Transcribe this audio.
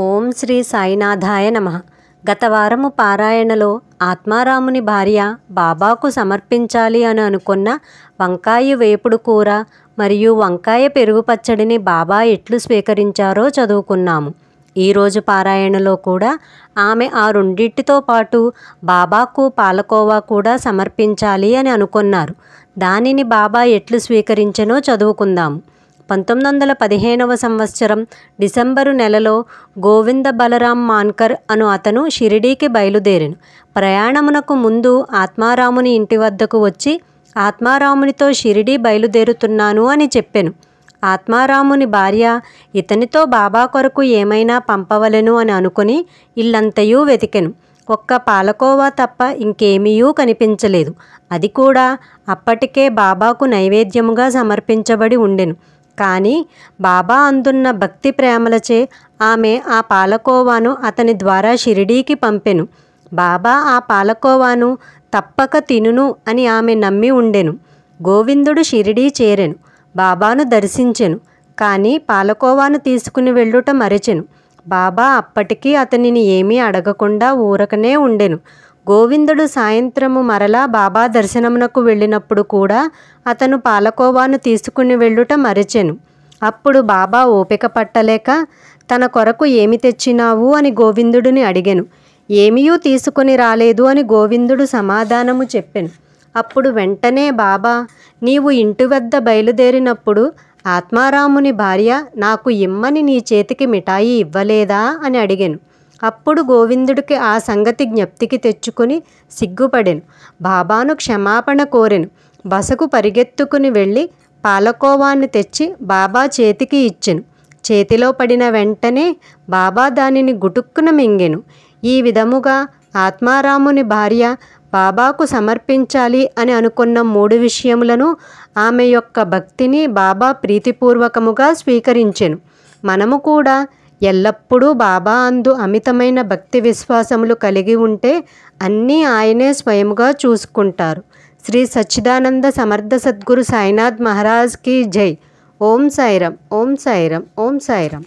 ఓం శ్రీ సాయినాథాయ నమ గత వారము పారాయణలో ఆత్మారాముని భార్య బాబాకు సమర్పించాలి అని అనుకున్న వంకాయ వేపుడు కూర మరియు వంకాయ పెరుగు పచ్చడిని బాబా ఎట్లు స్వీకరించారో చదువుకున్నాము ఈరోజు పారాయణలో కూడా ఆమె ఆ రెండింటితో పాటు బాబాకు పాలకోవా కూడా సమర్పించాలి అని అనుకున్నారు దానిని బాబా ఎట్లు స్వీకరించనో చదువుకుందాము పంతొమ్మిది వందల పదిహేనవ సంవత్సరం డిసెంబరు నెలలో గోవింద బలరాం మాన్కర్ అను అతను షిరిడీకి బయలుదేరిను ప్రయాణమునకు ముందు ఆత్మారాముని ఇంటి వద్దకు వచ్చి ఆత్మారామునితో షిరిడీ బయలుదేరుతున్నాను అని చెప్పాను ఆత్మారాముని భార్య ఇతనితో బాబా కొరకు ఏమైనా పంపవలెను అని అనుకుని ఇల్లంతయూ వెతికెను ఒక్క పాలకోవా తప్ప ఇంకేమీయూ కనిపించలేదు అది కూడా అప్పటికే బాబాకు నైవేద్యముగా సమర్పించబడి ఉండెను కానీ బాబా అందున్న భక్తి ప్రేమలచే ఆమె ఆ పాలకోవాను అతని ద్వారా షిరిడీకి పంపెను బాబా ఆ పాలకోవాను తప్పక తినును అని ఆమె నమ్మి ఉండెను గోవిందుడు షిరిడీ చేరెను బాబాను దర్శించెను కానీ పాలకోవాను తీసుకుని వెళ్ళుట మరచెను బాబా అప్పటికీ అతనిని ఏమీ అడగకుండా ఊరకనే ఉండెను గోవిందుడు సాయంత్రము మరలా బాబా దర్శనమునకు వెళ్ళినప్పుడు కూడా అతను పాలకోవాను తీసుకుని వెళ్ళుట మరిచెను అప్పుడు బాబా ఓపిక పట్టలేక తన కొరకు ఏమి తెచ్చినావు అని గోవిందుడిని అడిగెను ఏమీయూ తీసుకుని రాలేదు అని గోవిందుడు సమాధానము చెప్పెను అప్పుడు వెంటనే బాబా నీవు ఇంటి వద్ద బయలుదేరినప్పుడు ఆత్మారాముని భార్య నాకు ఇమ్మని నీ చేతికి మిఠాయి ఇవ్వలేదా అని అడిగాను అప్పుడు గోవిందుడికి ఆ సంగతి జ్ఞప్తికి తెచ్చుకుని సిగ్గుపడెను బాబాను క్షమాపణ కోరెను బసకు పరిగెత్తుకుని వెళ్ళి పాలకోవాన్ని తెచ్చి బాబా చేతికి ఇచ్చెను చేతిలో పడిన వెంటనే బాబా దానిని గుటుక్కున మింగెను ఈ విధముగా ఆత్మారాముని భార్య బాబాకు సమర్పించాలి అని అనుకున్న మూడు విషయములను ఆమె యొక్క భక్తిని బాబా ప్రీతిపూర్వకముగా స్వీకరించెను మనము కూడా ఎల్లప్పుడూ బాబా అందు అమితమైన భక్తి విశ్వాసములు కలిగి ఉంటే అన్నీ ఆయనే స్వయముగా చూసుకుంటారు శ్రీ సచ్చిదానంద సమర్థ సద్గురు సాయినాథ్ మహారాజ్కి జై ఓం సాయిరం ఓం సాయిరం ఓం సాయిరం